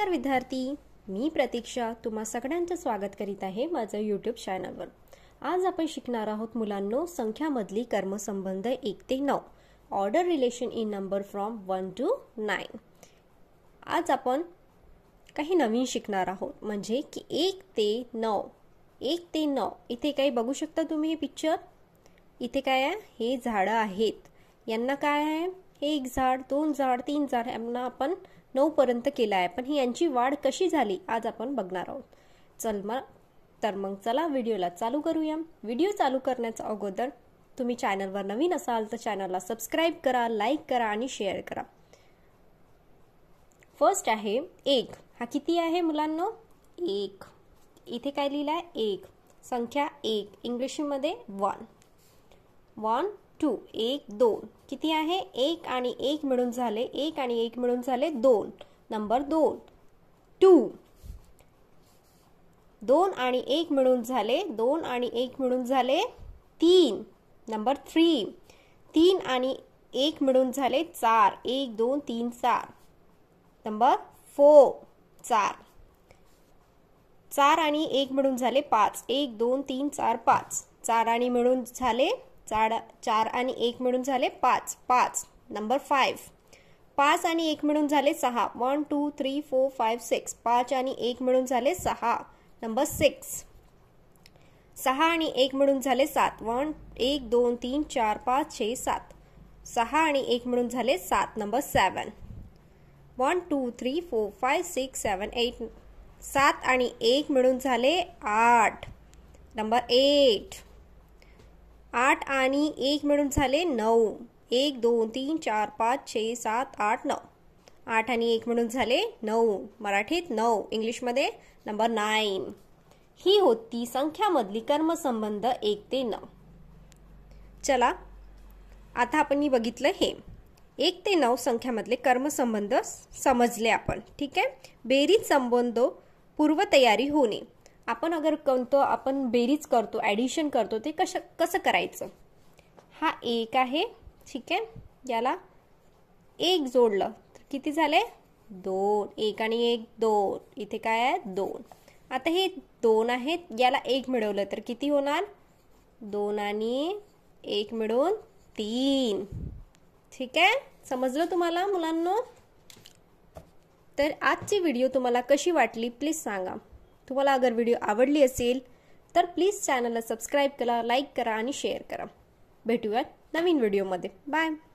नमस्कार विद्यार्थी मी प्रतीक्षा तुम्हा सगळ्यांचं स्वागत करीत आहे माझं यूट्यूब चॅनलवर आज आपण शिकणार आहोत मुलांनो संख्यामधली कर्मसंबंध एक ते नऊ order relation in number from one two nine आज आपण काही नवीन शिकणार आहोत म्हणजे की एक ते नऊ एक ते नऊ इथे काही बघू शकता तुम्ही हे पिक्चर इथे काय आहे हे झाडं आहेत यांना काय आहे एक झाड दोन झाड तीन झाड यांना आपण पर्यंत केला आहे पण ही यांची वाढ कशी झाली आज आपण बघणार आहोत चल मग तर मग चला व्हिडिओला चालू करूया व्हिडिओ चालू करण्याचं अगोदर तुम्ही चॅनलवर नवीन असाल तर चॅनलला सबस्क्राईब करा लाईक करा आणि शेअर करा फर्स्ट आहे एक हा किती आहे मुलांना एक इथे काय लिहिलं आहे एक संख्या एक इंग्लिशमध्ये वन वन टू एक दोन किती आहे एक आणि एक मिळून झाले एक आणि एक मिळून झाले दोन नंबर दोन टू दोन आणि एक मिळून झाले दोन आणि एक मिळून झाले तीन नंबर थ्री तीन आणि एक मिळून झाले चार एक दोन तीन चार नंबर फोर चार चार आणि एक मिळून झाले पाच एक दोन तीन चार पाच चार आणि मिळून झाले चार चार आणि एक मिळून झाले पाच पाच नंबर फाईव्ह पाच आणि एक मिळून झाले सहा one two three four five six पाच आणि एक मिळून झाले सहा नंबर सिक्स सहा आणि एक मिळून झाले सात वन एक दोन तीन चार पाच छे सात सहा आणि एक मिळून झाले सात number seven one two three four five six seven eight सात आणि एक मिळून झाले आठ नंबर एट आठ आणि एक मिळून झाले नऊ एक दोन तीन चार पाच छे सात आठ नऊ आठ आणि एक मिळून झाले नऊ मराठीत नऊ इंग्लिशमध्ये नंबर नाईन ही होती संख्यामधली कर्मसंबंध एक ते नऊ चला आता आपण बघितलं हे एक ते नऊ संख्यामधले कर्मसंबंध समजले आपण ठीक आहे बेरीज संबंध पूर्वतयारी होणे आपण अगर कोणतो आपण बेरीज करतो ॲडिशन करतो ते कसं कसं करायचं हा एक आहे ठीक आहे याला एक जोडलं तर किती झाले दोन एक आणि एक दोन इथे काय आहे दोन आता हे दोन आहेत याला एक मिळवलं तर किती होणार दोन आणि एक मिळून तीन ठीक आहे समजलं तुम्हाला मुलांना तर आजची व्हिडिओ तुम्हाला कशी वाटली प्लीज सांगा तुम्हाला अगर व्हिडिओ आवडली असेल तर प्लीज चॅनलला सबस्क्राईब करा लाईक करा आणि शेअर करा भेटूयात नवीन व्हिडिओमध्ये बाय